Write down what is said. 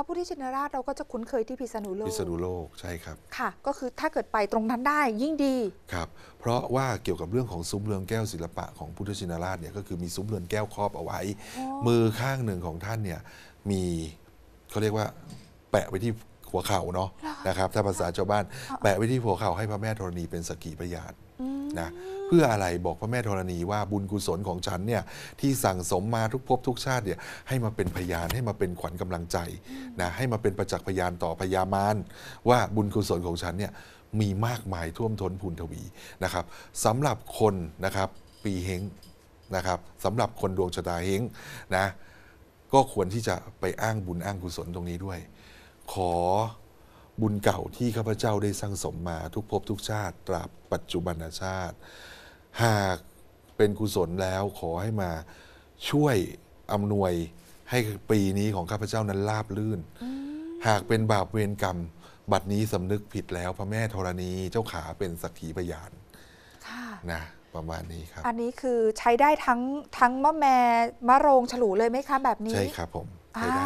พระพุทธชินราชเราก็จะคุ้นเคยที่พิษณุโลก พิษณุโลกใช่ครับ ค่ะก็คือถ้าเกิดไปตรงนั้นได้ยิ่งดีครับเพราะว่าเกี่ยวกับเรื่องของซุ้มเรืองแก้วศิลปะ ของพุทธชินราชเนี่ยก็คือมีซุ้มเรือนแก้วครอบเอาไว้ มือข้างหนึ่งของท่านเนี่ยมีเขาเรียกว่าแปะไว้ที่หัวเข่าเนาะนะครับถ้าภาษาชาวบ้าน แปะไว้ที่หัวเข่าให้พระแม่ธรณีเป็นสกิพยานนะเพื่ออะไรบอกพระแม่ธรณีว่าบุญกุศลของฉันเนี่ยที่สั่งสมมาทุกภพทุกชาติเนี่ยให้มาเป็นพยานให้มาเป็นขวัญกำลังใจนะให้มาเป็นประจักษ์พยานต่อพญามารว่าบุญกุศลของฉันเนี่ยมีมากมายท่วมท้นพูนทวีนะครับสำหรับคนนะครับปีเฮงนะครับสำหรับคนดวงชะตาเฮงนะก็ควรที่จะไปอ้างบุญอ้างกุศลตรงนี้ด้วย ขอบุญเก่าที่ ข้าพเจ้าได้สั่งสมมาทุกภพทุกชาติ ตราบปัจจุบันชาติ หากเป็นกุศลแล้วขอให้มาช่วยอำนวยให้ปีนี้ของข้าพเจ้านั้นราบลื่น หากเป็นบาปเวรกรรมบัดนี้สำนึกผิดแล้วพระแม่ธรณีเจ้าขาเป็นสักขีพยานนะ ประมาณนี้ครับ อันนี้คือใช้ได้ทั้งทั้งมะแมมะโรงฉลูเลยไหมคะ แบบนี้ใช่ครับ ผมใช้ได้